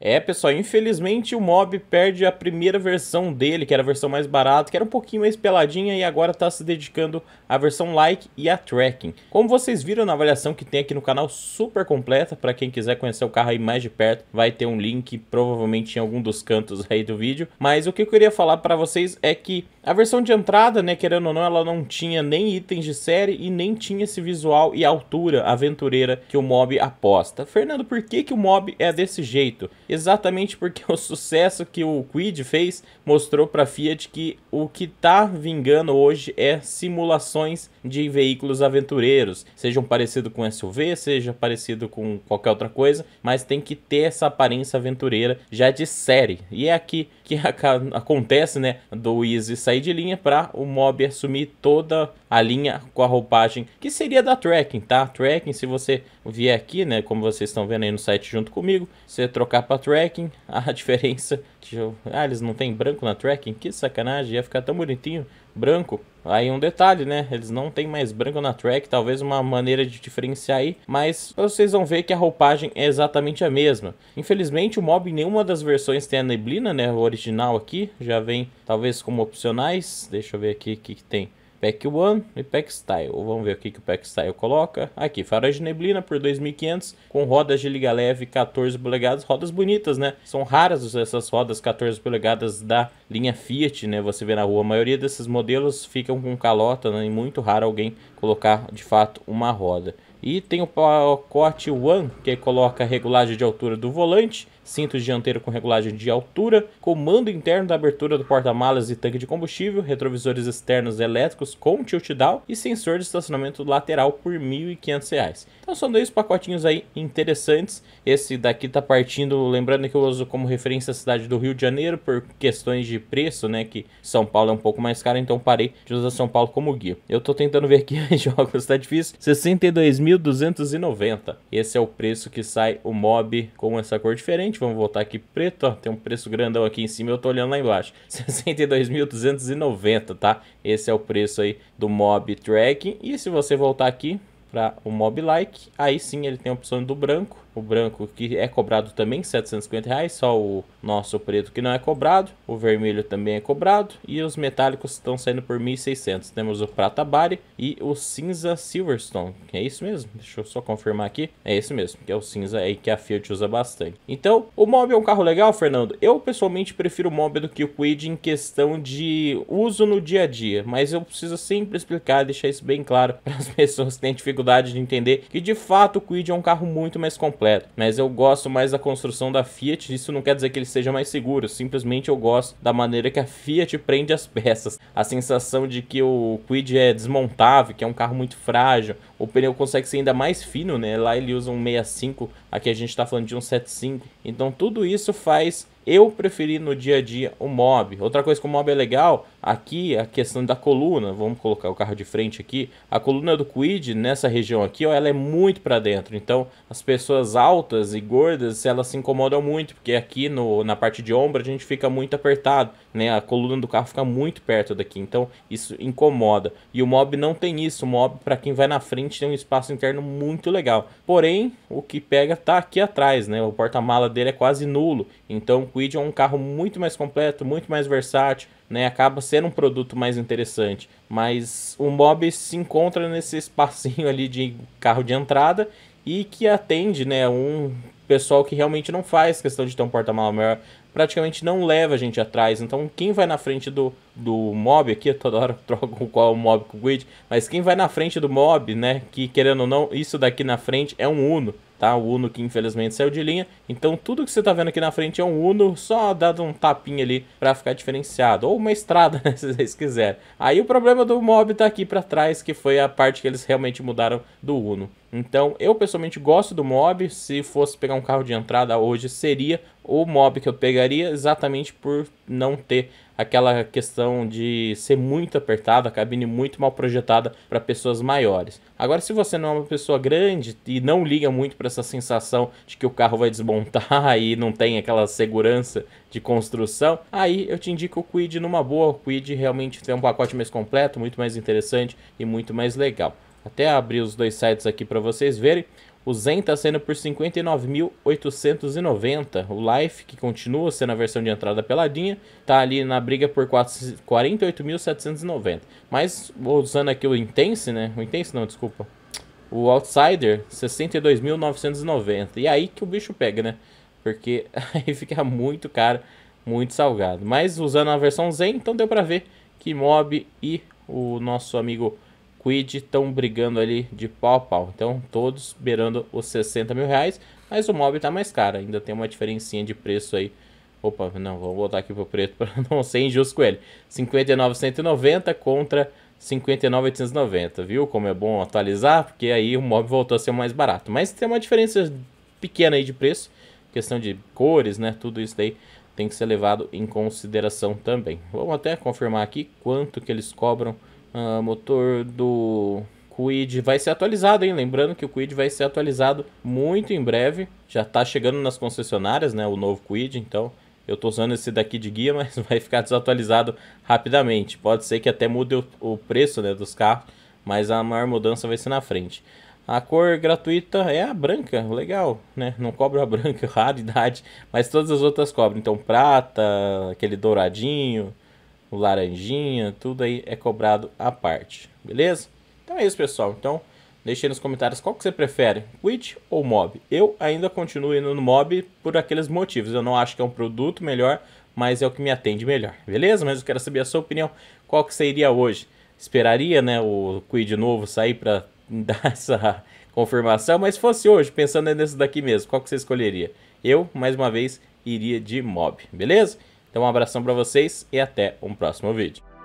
É, pessoal, infelizmente o Mob perde a primeira versão dele, que era a versão mais barata, que era um pouquinho mais peladinha e agora está se dedicando à versão like e a tracking. Como vocês viram na avaliação que tem aqui no canal, super completa, para quem quiser conhecer o carro aí mais de perto, vai ter um link provavelmente em algum dos cantos aí do vídeo. Mas o que eu queria falar para vocês é que a versão de entrada, né, querendo ou não, ela não tinha nem itens de série e nem tinha esse visual e altura aventureira que o mob aposta. Fernando, por que, que o mob é desse jeito? Exatamente porque o sucesso que o Quid fez mostrou para Fiat que o que tá vingando hoje é simulações de veículos aventureiros, sejam parecido com SUV, seja parecido com qualquer outra coisa, mas tem que ter essa aparência aventureira já de série. E é aqui que acontece, né, do Easy sair sair de linha para o mob assumir toda a linha com a roupagem que seria da tracking, tá? Tracking, se você vier aqui, né, como vocês estão vendo aí no site junto comigo, você trocar para tracking, a diferença, eu... ah, eles não tem branco na tracking, que sacanagem, ia ficar tão bonitinho branco. Aí um detalhe, né? Eles não tem mais branco na track, talvez uma maneira de diferenciar aí, mas vocês vão ver que a roupagem é exatamente a mesma. Infelizmente o mob em nenhuma das versões tem a neblina, né? O original aqui já vem talvez como opcionais. Deixa eu ver aqui o que, que tem. Pack 1 e Pack Style. Vamos ver o que, que o Pack Style coloca. Aqui, faróis de neblina por 2.500 com rodas de liga leve 14 polegadas. Rodas bonitas, né? São raras essas rodas 14 polegadas da linha Fiat, né? Você vê na rua. A maioria desses modelos ficam com calota, né? E muito raro alguém colocar, de fato, uma roda. E tem o pacote One, que coloca regulagem de altura do volante, cinto dianteiro com regulagem de altura, comando interno da abertura do porta-malas e tanque de combustível, retrovisores externos elétricos com tilt down e sensor de estacionamento lateral por R$ 1.500. Então são dois pacotinhos aí interessantes. Esse daqui tá partindo, lembrando que eu uso como referência a cidade do Rio de Janeiro por questões de preço, né, que São Paulo é um pouco mais caro, então parei de usar São Paulo como guia. Eu tô tentando ver aqui jogos, tá difícil. 62 mil 3.290. Esse é o preço que sai o mob com essa cor diferente. Vamos voltar aqui preto, ó, tem um preço grandão aqui em cima, eu tô olhando lá embaixo. 62.290, tá? Esse é o preço aí do mob tracking. E se você voltar aqui para o mob like, aí sim ele tem a opção do branco o branco que é cobrado também 750 reais, só o nosso preto que não é cobrado, o vermelho também é cobrado e os metálicos estão saindo por 1.600. Temos o prata bari e o cinza Silverstone, é isso mesmo, deixa eu só confirmar aqui, é isso mesmo, que é o cinza aí que a Fiat usa bastante. Então, o Mob é um carro legal, Fernando? Eu pessoalmente prefiro o Mob do que o Quid em questão de uso no dia a dia, mas eu preciso sempre explicar, deixar isso bem claro para as pessoas que têm dificuldade de entender que de fato o Quid é um carro muito mais completo é, mas eu gosto mais da construção da Fiat, isso não quer dizer que ele seja mais seguro, simplesmente eu gosto da maneira que a Fiat prende as peças. A sensação de que o Quid é desmontável, que é um carro muito frágil, o pneu consegue ser ainda mais fino, né? Lá ele usa um 65, aqui a gente tá falando de um 75. Então tudo isso faz eu preferi no dia a dia o mob. Outra coisa que o mob é legal, aqui a questão da coluna, vamos colocar o carro de frente aqui, a coluna do Quid nessa região aqui, ó, ela é muito para dentro, então as pessoas altas e gordas, elas se incomodam muito, porque aqui no, na parte de ombro a gente fica muito apertado, né, a coluna do carro fica muito perto daqui, então isso incomoda. E o mob não tem isso, o mob para quem vai na frente tem um espaço interno muito legal, porém o que pega tá aqui atrás, né, o porta-mala dele é quase nulo, então o Kwid é um carro muito mais completo, muito mais versátil, né? Acaba sendo um produto mais interessante. Mas o Mob se encontra nesse espacinho ali de carro de entrada e que atende, né, um pessoal que realmente não faz questão de ter um porta-mala maior, praticamente não leva a gente atrás. Então, quem vai na frente do, do mob aqui, toda hora com qual mob com o grid, mas quem vai na frente do mob, né, que querendo ou não, isso daqui na frente é um Uno tá? O Uno que infelizmente saiu de linha. Então tudo que você tá vendo aqui na frente é um Uno, só dado um tapinha ali para ficar diferenciado. Ou uma estrada, né, se vocês quiserem. Aí o problema do mob tá aqui para trás, que foi a parte que eles realmente mudaram do Uno. Então, eu pessoalmente gosto do Mob. Se fosse pegar um carro de entrada hoje, seria o Mob que eu pegaria, exatamente por não ter aquela questão de ser muito apertado, a cabine muito mal projetada para pessoas maiores. Agora, se você não é uma pessoa grande e não liga muito para essa sensação de que o carro vai desmontar e não tem aquela segurança de construção, aí eu te indico o Quid numa boa. O Quid realmente tem um pacote mais completo, muito mais interessante e muito mais legal até abrir os dois sites aqui para vocês verem. O Zen está sendo por 59.890. O Life, que continua sendo a versão de entrada peladinha, está ali na briga por 48.790. Mas usando aqui o Intense, né? O Intense não, desculpa. O Outsider, 62.990. E aí que o bicho pega, né? Porque aí fica muito caro, muito salgado. Mas usando a versão Zen, então deu para ver que Mob e o nosso amigo estão brigando ali de pau a pau. Então, todos beirando os 60 mil reais, mas o Mob está mais caro. Ainda tem uma diferencinha de preço aí. Opa, não, vou voltar aqui pro preto para não ser injusto com ele. 59,190 contra 59,890, viu? Como é bom atualizar, porque aí o Mob voltou a ser mais barato. Mas tem uma diferença pequena aí de preço, questão de cores, né? Tudo isso daí tem que ser levado em consideração também. Vamos até confirmar aqui quanto que eles cobram Uh, motor do Quid vai ser atualizado, hein? Lembrando que o Quid vai ser atualizado muito em breve. Já tá chegando nas concessionárias, né? O novo Quid, então eu tô usando esse daqui de guia, mas vai ficar desatualizado rapidamente. Pode ser que até mude o, o preço né, dos carros, mas a maior mudança vai ser na frente. A cor gratuita é a branca, legal, né? Não cobra a branca, raridade, mas todas as outras cobram. Então prata, aquele douradinho, o laranjinha, tudo aí é cobrado à parte, beleza? Então é isso, pessoal. Então, deixe aí nos comentários qual que você prefere, Witch ou Mob. Eu ainda continuo indo no Mob por aqueles motivos. Eu não acho que é um produto melhor, mas é o que me atende melhor, beleza? Mas eu quero saber a sua opinião, qual que seria hoje? Esperaria, né, o Quid novo sair para dar essa confirmação, mas se fosse hoje, pensando nesse daqui mesmo, qual que você escolheria? Eu, mais uma vez, iria de Mob, beleza? Então um abração para vocês e até um próximo vídeo.